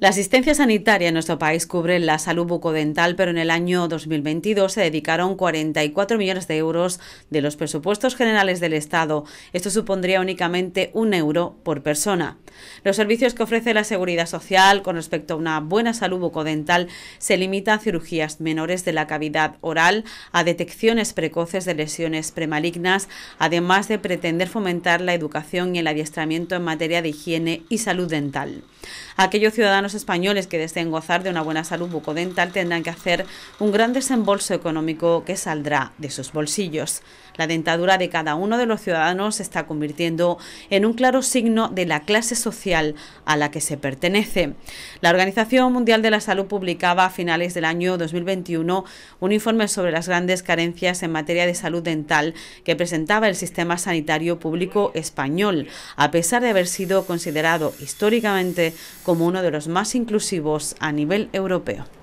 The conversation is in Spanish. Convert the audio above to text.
La asistencia sanitaria en nuestro país cubre la salud bucodental, pero en el año 2022 se dedicaron 44 millones de euros de los presupuestos generales del Estado. Esto supondría únicamente un euro por persona. Los servicios que ofrece la Seguridad Social con respecto a una buena salud bucodental se limita a cirugías menores de la cavidad oral, a detecciones precoces de lesiones premalignas, además de pretender fomentar la educación y el adiestramiento en materia de higiene y salud dental. Aquellos ciudadanos españoles que deseen gozar de una buena salud bucodental tendrán que hacer un gran desembolso económico que saldrá de sus bolsillos. La dentadura de cada uno de los ciudadanos se está convirtiendo en un claro signo de la clase social a la que se pertenece. La Organización Mundial de la Salud publicaba a finales del año 2021 un informe sobre las grandes carencias en materia de salud dental que presentaba el sistema sanitario público español, a pesar de haber sido considerado históricamente como uno de los más más inclusivos a nivel europeo.